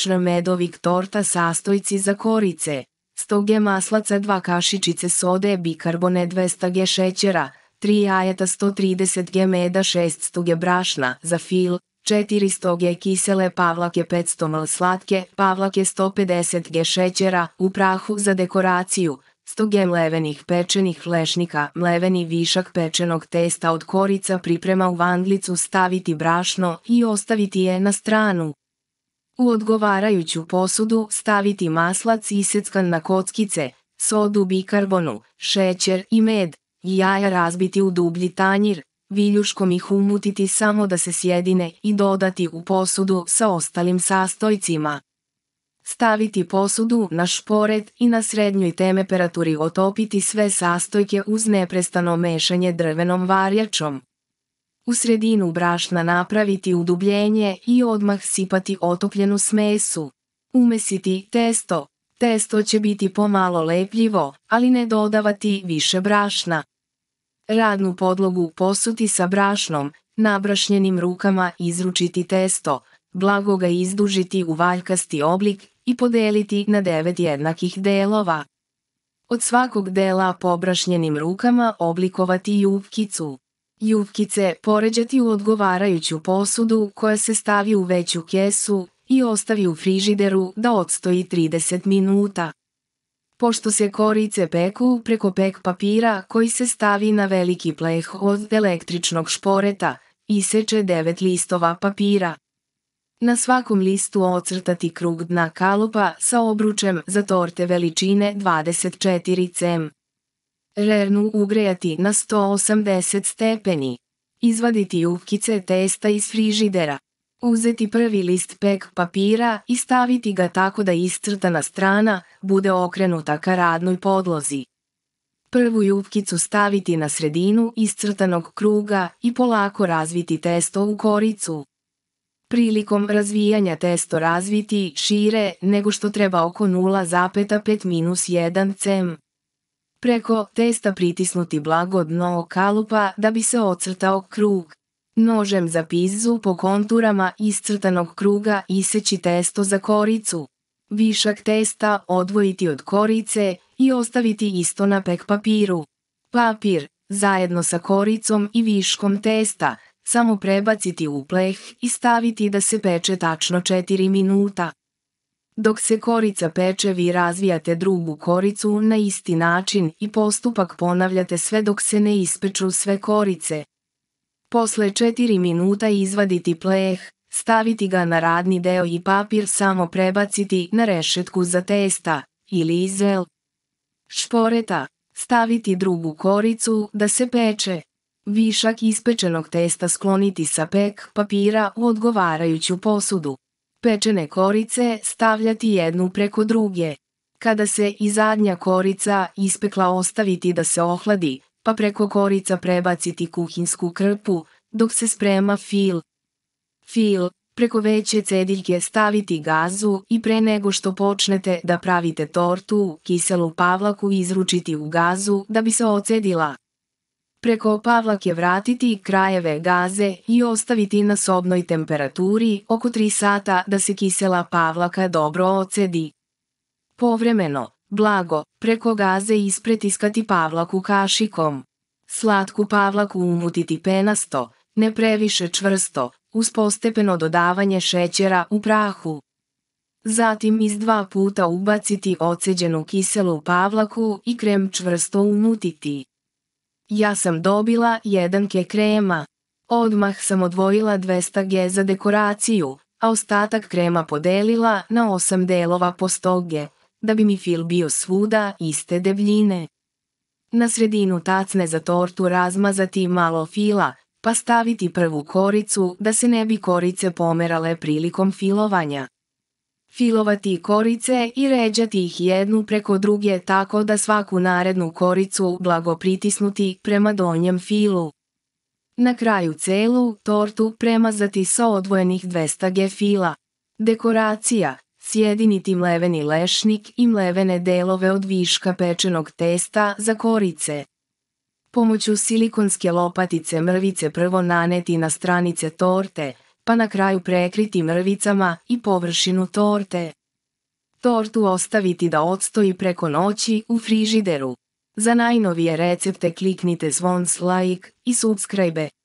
obična medovik torta sastojci za korice, 100 g maslaca, 2 kašičice sode, bikarbone, 200 g šećera, 3 jajeta, 130 g meda, 600 g brašna, za fil, 400 g kisele pavlake, 500 ml slatke, pavlake 150 g šećera, u prahu za dekoraciju, 100 g mlevenih pečenih flešnika, mleveni višak pečenog testa od korica priprema u vandlicu staviti brašno i ostaviti je na stranu. U odgovarajuću posudu staviti maslac isjeckan na kockice, sodu bikarbonu, šećer i med, jaja razbiti u dublji tanjir, viljuškom ih umutiti samo da se sjedine i dodati u posudu sa ostalim sastojcima. Staviti posudu na šporet i na srednjoj temperaturi otopiti sve sastojke uz neprestano mešanje drvenom varjačom. U sredinu brašna napraviti udubljenje i odmah sipati otopljenu smesu. Umesiti testo. Testo će biti pomalo lepljivo, ali ne dodavati više brašna. Radnu podlogu posuti sa brašnom, nabrašnjenim rukama izručiti testo, blago ga izdužiti u valjkasti oblik i podeliti na devet jednakih delova. Od svakog dela pobrašnjenim rukama oblikovati jupkicu. Jupkice poređati u odgovarajuću posudu koja se stavi u veću kesu i ostavi u frižideru da odstoji 30 minuta. Pošto se korice peku preko pek papira koji se stavi na veliki pleh od električnog šporeta, iseče 9 listova papira. Na svakom listu ocrtati krug dna kalupa sa obručem za torte veličine 24 cm. Rernu ugrejati na 180 stepeni. Izvaditi upkice testa iz frižidera. Uzeti prvi list pek papira i staviti ga tako da iscrtana strana bude okrenuta ka radnoj podlozi. Prvu jupkicu staviti na sredinu iscrtanog kruga i polako razviti testo u koricu. Prilikom razvijanja testo razviti šire nego što treba oko 0,5-1 cm. Preko testa pritisnuti blago dno kalupa da bi se ocrtao krug. Nožem za pizzu po konturama iscrtanog kruga iseći testo za koricu. Višak testa odvojiti od korice i ostaviti isto na pek papiru. Papir, zajedno sa koricom i viškom testa, samo prebaciti u pleh i staviti da se peče tačno 4 minuta. Dok se korica peče vi razvijate drugu koricu na isti način i postupak ponavljate sve dok se ne ispeču sve korice. Posle 4 minuta izvaditi pleh, staviti ga na radni deo i papir samo prebaciti na rešetku za testa ili izvel. Šporeta, staviti drugu koricu da se peče. Višak ispečenog testa skloniti sa pek papira u odgovarajuću posudu. Pečene korice stavljati jednu preko druge. Kada se i zadnja korica ispekla ostaviti da se ohladi, pa preko korica prebaciti kuhinsku krpu, dok se sprema fil. Fil, preko veće cediljke staviti gazu i pre nego što počnete da pravite tortu, kiselu pavlaku izručiti u gazu da bi se ocedila. Preko Pavlake vratiti krajeve gaze i ostaviti na sobnoj temperaturi oko 3 sata da se kisela Pavlaka dobro ocedi. Povremeno, blago, preko gaze ispretiskati Pavlaku kašikom. Slatku Pavlaku umutiti penasto, ne previše čvrsto, uz postepeno dodavanje šećera u prahu. Zatim iz dva puta ubaciti oceđenu kiselu pavlaku i krem čvrsto umutiti. Ja sam dobila jedan ke krema. Odmah sam odvojila 200 g za dekoraciju, a ostatak krema podelila na 8 delova po 100 g, da bi mi fil bio svuda iste debljine. Na sredinu tacne za tortu razmazati malo fila, pa staviti prvu koricu da se ne bi korice pomerale prilikom filovanja filovati korice i ređati ih jednu preko druge tako da svaku narednu koricu blago pritisnuti prema donjem filu. Na kraju celu tortu premazati sa odvojenih 200 g fila. Dekoracija Sjediniti mleveni lešnik i mlevene delove od viška pečenog testa za korice. Pomoću silikonske lopatice mrvice prvo naneti na stranice torte, pa na kraju prekriti mrvicama i površinu torte. Tortu ostaviti da odstoji preko noći u frižideru. Za najnovije recepte kliknite zvon like i subscribe.